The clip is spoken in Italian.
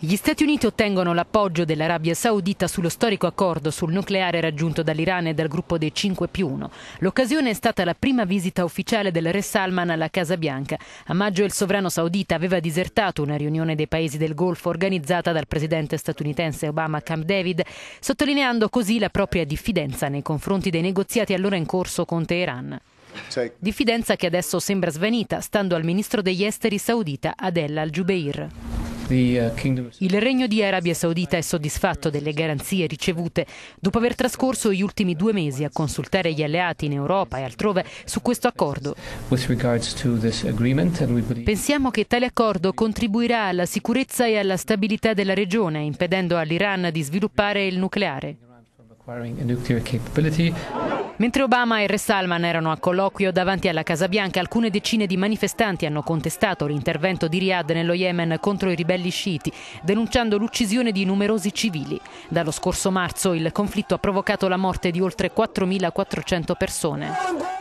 Gli Stati Uniti ottengono l'appoggio dell'Arabia Saudita sullo storico accordo sul nucleare raggiunto dall'Iran e dal gruppo dei 5 più 1. L'occasione è stata la prima visita ufficiale del re Salman alla Casa Bianca. A maggio il sovrano saudita aveva disertato una riunione dei paesi del Golfo organizzata dal presidente statunitense Obama Camp David, sottolineando così la propria diffidenza nei confronti dei negoziati allora in corso con Teheran. Cioè diffidenza che adesso sembra svanita, stando al ministro degli esteri saudita Adel al-Jubeir. Uh, il Regno di Arabia Saudita è soddisfatto delle garanzie ricevute dopo aver trascorso gli ultimi due mesi a consultare gli alleati in Europa e altrove su questo accordo. Pensiamo che tale accordo contribuirà alla sicurezza e alla stabilità della regione, impedendo all'Iran di sviluppare il nucleare. Mentre Obama e Re Salman erano a colloquio davanti alla Casa Bianca, alcune decine di manifestanti hanno contestato l'intervento di Riyadh nello Yemen contro i ribelli sciiti, denunciando l'uccisione di numerosi civili. Dallo scorso marzo il conflitto ha provocato la morte di oltre 4.400 persone.